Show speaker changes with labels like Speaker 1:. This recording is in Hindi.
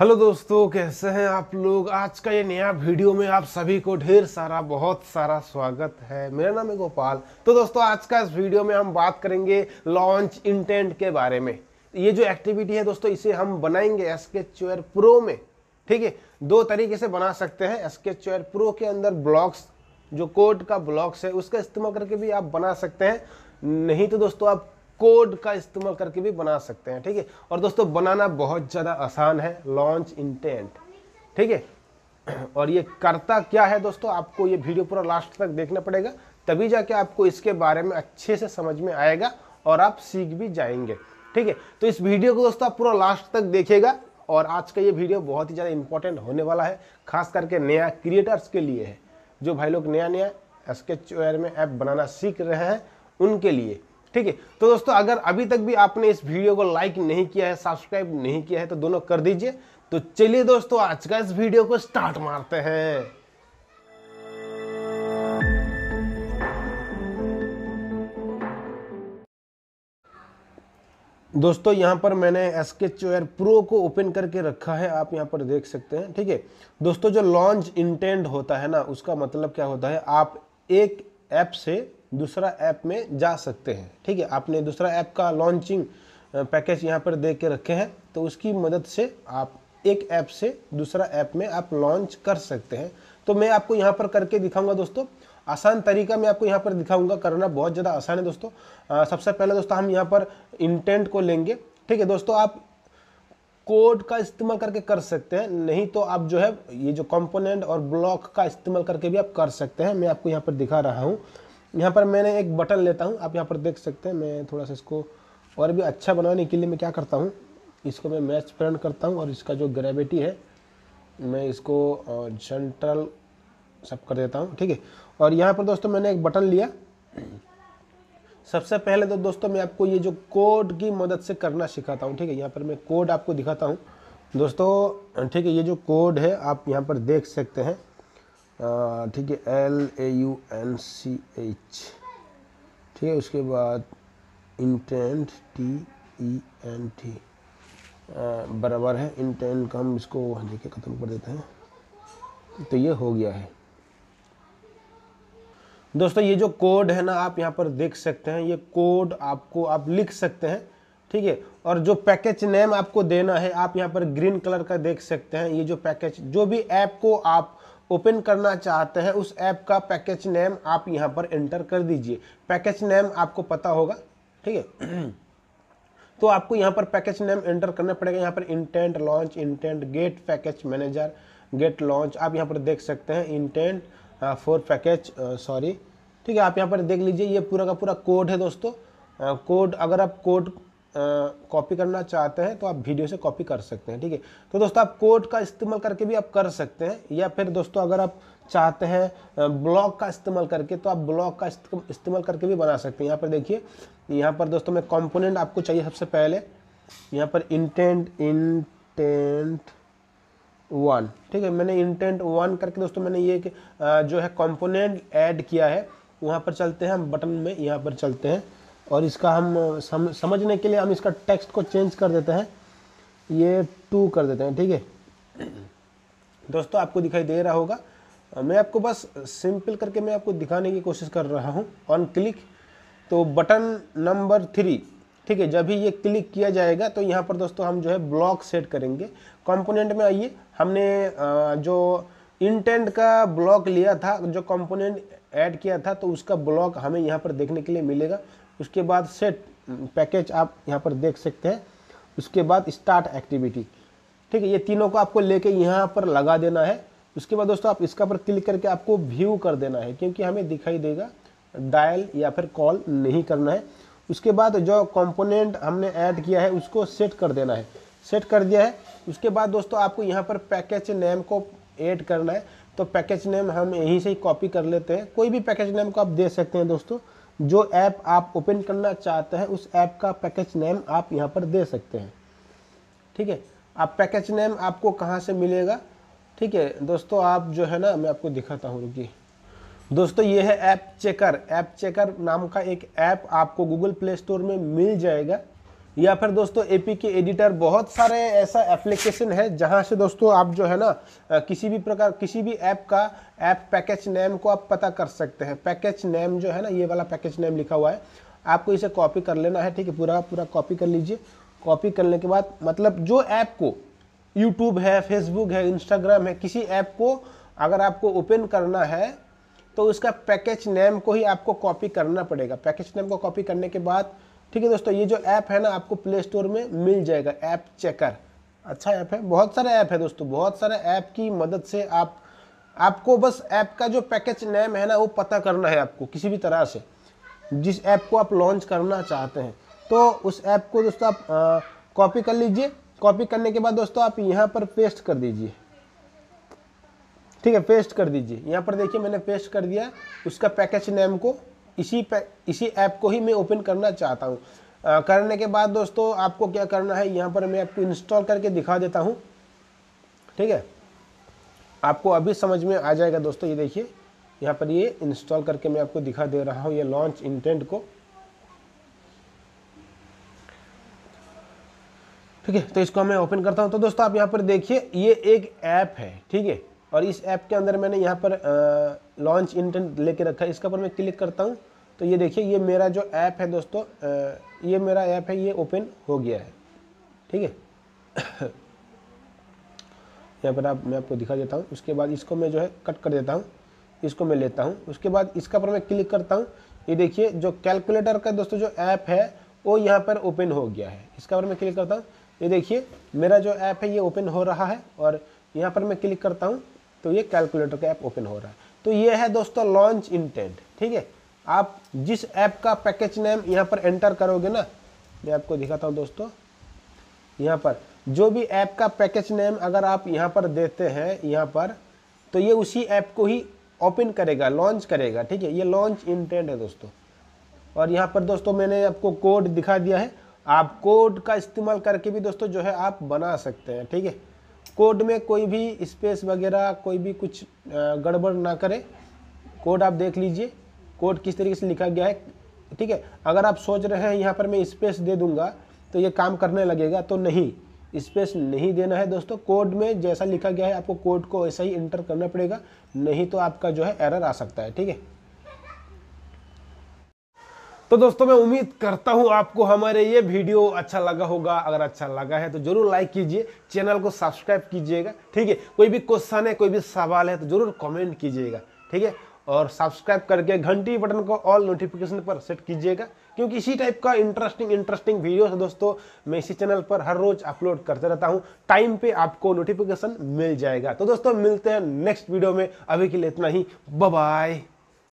Speaker 1: हेलो दोस्तों कैसे हैं आप लोग आज का ये नया वीडियो में आप सभी को ढेर सारा बहुत सारा स्वागत है मेरा नाम है गोपाल तो दोस्तों आज का इस वीडियो में हम बात करेंगे लॉन्च इंटेंट के बारे में ये जो एक्टिविटी है दोस्तों इसे हम बनाएंगे एस के प्रो में ठीक है दो तरीके से बना सकते हैं एस के प्रो के अंदर ब्लॉक्स जो कोड का ब्लॉक्स है उसका इस्तेमाल करके भी आप बना सकते हैं नहीं तो दोस्तों आप कोड का इस्तेमाल करके भी बना सकते हैं ठीक है और दोस्तों बनाना बहुत ज़्यादा आसान है लॉन्च इंटेंट ठीक है और ये करता क्या है दोस्तों आपको ये वीडियो पूरा लास्ट तक देखना पड़ेगा तभी जाके आपको इसके बारे में अच्छे से समझ में आएगा और आप सीख भी जाएंगे ठीक है तो इस वीडियो को दोस्तों आप पूरा लास्ट तक देखेगा और आज का ये वीडियो बहुत ही ज़्यादा इंपॉर्टेंट होने वाला है खास करके नया क्रिएटर्स के लिए है जो भाई लोग नया नया स्केच में ऐप बनाना सीख रहे हैं उनके लिए ठीक है तो दोस्तों अगर अभी तक भी आपने इस वीडियो को लाइक नहीं किया है सब्सक्राइब नहीं किया है तो दोनों कर दीजिए तो चलिए दोस्तों आज का इस वीडियो को स्टार्ट मारते हैं दोस्तों यहाँ पर मैंने एस के प्रो को ओपन करके रखा है आप यहाँ पर देख सकते हैं ठीक है दोस्तों जो लॉन्च इंटेंट होता है ना उसका मतलब क्या होता है आप एक ऐप से दूसरा ऐप में जा सकते हैं ठीक है आपने दूसरा ऐप का लॉन्चिंग पैकेज यहाँ पर दे के रखे हैं तो उसकी मदद से आप एक ऐप से दूसरा ऐप में आप लॉन्च कर सकते हैं तो मैं आपको यहाँ पर करके दिखाऊंगा दोस्तों आसान तरीका मैं आपको यहाँ पर दिखाऊंगा करना बहुत ज़्यादा आसान है दोस्तों आ, सबसे पहले दोस्तों हम यहाँ पर इंटेंट को लेंगे ठीक है दोस्तों आप कोड का इस्तेमाल करके कर सकते हैं नहीं तो आप जो है ये जो कंपोनेंट और ब्लॉक का इस्तेमाल करके भी आप कर सकते हैं मैं आपको यहाँ पर दिखा रहा हूँ यहाँ पर मैंने एक बटन लेता हूँ आप यहाँ पर देख सकते हैं मैं थोड़ा सा इसको और भी अच्छा बनाने के लिए मैं क्या करता हूँ इसको मैं मैच प्रिंट करता हूँ और इसका जो ग्रेविटी है मैं इसको जनरल सब कर देता हूँ ठीक है और यहाँ पर दोस्तों मैंने एक बटन लिया सबसे पहले तो दोस्तों मैं आपको ये जो कोड की मदद से करना सिखाता हूँ ठीक है यहाँ पर मैं कोड आपको दिखाता हूँ दोस्तों ठीक है ये जो कोड है आप यहाँ पर देख सकते हैं ठीक है L A U N C H ठीक है उसके बाद intent T E N T बराबर है इंटेंट का हम इसको देखिए ख़त्म कर देते हैं तो ये हो गया है दोस्तों ये जो कोड है ना आप यहाँ पर देख सकते हैं ये कोड आपको आप लिख सकते हैं ठीक है और जो पैकेज नेम आपको देना है आप यहाँ पर ग्रीन कलर का देख सकते हैं ये जो पैकेज जो भी ऐप को आप ओपन करना चाहते हैं उस ऐप का पैकेज नेम आप यहाँ पर एंटर कर दीजिए पैकेज नेम आपको पता होगा ठीक है तो आपको यहाँ पर पैकेज नेम एंटर करना पड़ेगा यहाँ पर intent launch intent get package manager get launch आप यहाँ पर देख सकते हैं इंटेंट फॉर पैकेज सॉरी ठीक है आप यहाँ पर देख लीजिए ये पूरा का पूरा कोड है दोस्तों कोड uh, अगर आप कोड कॉपी करना चाहते हैं तो आप वीडियो से कॉपी कर सकते हैं ठीक है तो दोस्तों आप कोड का इस्तेमाल करके भी आप कर सकते हैं या फिर दोस्तों अगर आप चाहते हैं ब्लॉक का इस्तेमाल करके तो आप ब्लॉक का इस्तेमाल करके भी बना सकते हैं यहाँ पर देखिए यहाँ पर दोस्तों में कॉम्पोनेंट आपको चाहिए सबसे पहले यहाँ पर इंटेंट इंटेंट वन ठीक है मैंने इंटेंट वन करके दोस्तों मैंने ये जो है कॉम्पोनेंट ऐड किया है वहाँ पर चलते हैं हम बटन में यहाँ पर चलते हैं और इसका हम सम, समझने के लिए हम इसका टेक्स्ट को चेंज कर देते हैं ये टू कर देते हैं ठीक है दोस्तों आपको दिखाई दे रहा होगा मैं आपको बस सिंपल करके मैं आपको दिखाने की कोशिश कर रहा हूँ ऑन क्लिक तो बटन नंबर थ्री ठीक है जब भी ये क्लिक किया जाएगा तो यहाँ पर दोस्तों हम जो है ब्लॉक सेट करेंगे कंपोनेंट में आइए हमने जो इंटेंट का ब्लॉक लिया था जो कंपोनेंट ऐड किया था तो उसका ब्लॉक हमें यहाँ पर देखने के लिए मिलेगा उसके बाद सेट पैकेज आप यहाँ पर देख सकते हैं उसके बाद स्टार्ट एक्टिविटी ठीक है ये तीनों को आपको लेके यहाँ पर लगा देना है उसके बाद दोस्तों आप इसका पर क्लिक करके आपको व्यू कर देना है क्योंकि हमें दिखाई देगा डायल या फिर कॉल नहीं करना है उसके बाद जो कंपोनेंट हमने ऐड किया है उसको सेट कर देना है सेट कर दिया है उसके बाद दोस्तों आपको यहाँ पर पैकेज नेम को ऐड करना है तो पैकेज नेम हम यहीं से ही कॉपी कर लेते हैं कोई भी पैकेज नेम को आप दे सकते हैं दोस्तों जो ऐप आप ओपन करना चाहते हैं उस ऐप का पैकेज नेम आप यहाँ पर दे सकते हैं ठीक है आप पैकेज नेम आपको कहाँ से मिलेगा ठीक है दोस्तों आप जो है ना मैं आपको दिखाता हूँ रुकी दोस्तों ये है ऐप चेकर ऐप चेकर नाम का एक ऐप आपको गूगल प्ले स्टोर में मिल जाएगा या फिर दोस्तों एपी के एडिटर बहुत सारे ऐसा एप्लीकेशन है जहां से दोस्तों आप जो है ना किसी भी प्रकार किसी भी ऐप का ऐप पैकेज नेम को आप पता कर सकते हैं पैकेज नेम जो है ना ये वाला पैकेज नेम लिखा हुआ है आपको इसे कॉपी कर लेना है ठीक है पूरा पूरा कॉपी कर लीजिए कॉपी करने के बाद मतलब जो ऐप को यूट्यूब है फेसबुक है इंस्टाग्राम है किसी ऐप को अगर आपको ओपन करना है तो उसका पैकेज नेम को ही आपको कॉपी करना पड़ेगा पैकेज नेम को कॉपी करने के बाद ठीक है दोस्तों ये जो ऐप है ना आपको प्ले स्टोर में मिल जाएगा ऐप चेकर अच्छा ऐप है बहुत सारे ऐप है दोस्तों बहुत सारे ऐप की मदद से आप आपको बस ऐप का जो पैकेज नेम है ना वो पता करना है आपको किसी भी तरह से जिस ऐप को आप लॉन्च करना चाहते हैं तो उस ऐप को दोस्तों आप कॉपी कर लीजिए कॉपी करने के बाद दोस्तों आप यहाँ पर पेस्ट कर दीजिए ठीक है पेस्ट कर दीजिए यहाँ पर देखिए मैंने पेस्ट कर दिया उसका पैकेज नेम को इसी पे इसी ऐप को ही मैं ओपन करना चाहता हूँ करने के बाद दोस्तों आपको क्या करना है यहाँ पर मैं आपको इंस्टॉल करके दिखा देता हूँ ठीक है आपको अभी समझ में आ जाएगा दोस्तों ये देखिए यहाँ पर ये इंस्टॉल करके मैं आपको दिखा दे रहा हूँ ये लॉन्च इंटेंट को ठीक है तो इसको मैं ओपन करता हूँ तो दोस्तों आप यहाँ पर देखिए ये एक ऐप है ठीक है और इस ऐप के अंदर मैंने यहाँ पर लॉन्च इंटेंट लेके रखा है इसके ऊपर मैं क्लिक करता हूँ तो ये देखिए ये मेरा जो ऐप है दोस्तों आ, ये मेरा ऐप है ये ओपन हो गया है ठीक है यहाँ पर आप मैं आपको दिखा देता हूँ उसके बाद इसको मैं जो है कट कर देता हूँ इसको मैं लेता हूँ उसके बाद इसके ऊपर मैं क्लिक करता हूँ ये देखिए जो कैलकुलेटर का दोस्तों जो ऐप है वो यहाँ पर ओपन हो गया है इसके ऊपर मैं क्लिक करता हूँ ये देखिए मेरा जो ऐप है ये ओपन हो रहा है और यहाँ पर मैं क्लिक करता हूँ तो ये कैलकुलेटर का ऐप ओपन हो रहा है तो ये है दोस्तों लॉन्च इंटेंट ठीक है आप जिस ऐप का पैकेज नेम यहाँ पर एंटर करोगे ना मैं आपको दिखाता हूँ दोस्तों यहाँ पर जो भी ऐप का पैकेज नेम अगर आप यहाँ पर देते हैं यहाँ पर तो ये उसी ऐप को ही ओपन करेगा लॉन्च करेगा ठीक है ये लॉन्च इंटेंट है दोस्तों और यहाँ पर दोस्तों मैंने आपको कोड दिखा दिया है आप कोड का इस्तेमाल करके भी दोस्तों जो है आप बना सकते हैं ठीक है कोड में कोई भी स्पेस वगैरह कोई भी कुछ गड़बड़ ना करें कोड आप देख लीजिए कोड किस तरीके से लिखा गया है ठीक है अगर आप सोच रहे हैं यहाँ पर मैं स्पेस दे दूंगा तो ये काम करने लगेगा तो नहीं स्पेस नहीं देना है दोस्तों कोड में जैसा लिखा गया है आपको कोड को ऐसा ही इंटर करना पड़ेगा नहीं तो आपका जो है एरर आ सकता है ठीक है तो दोस्तों मैं उम्मीद करता हूँ आपको हमारे ये वीडियो अच्छा लगा होगा अगर अच्छा लगा है तो जरूर लाइक कीजिए चैनल को सब्सक्राइब कीजिएगा ठीक है कोई भी क्वेश्चन है कोई भी सवाल है तो जरूर कमेंट कीजिएगा ठीक है और सब्सक्राइब करके घंटी बटन को ऑल नोटिफिकेशन पर सेट कीजिएगा क्योंकि इसी टाइप का इंटरेस्टिंग इंटरेस्टिंग वीडियो है दोस्तों मैं इसी चैनल पर हर रोज अपलोड करते रहता हूँ टाइम पे आपको नोटिफिकेशन मिल जाएगा तो दोस्तों मिलते हैं नेक्स्ट वीडियो में अभी के लिए इतना ही बाय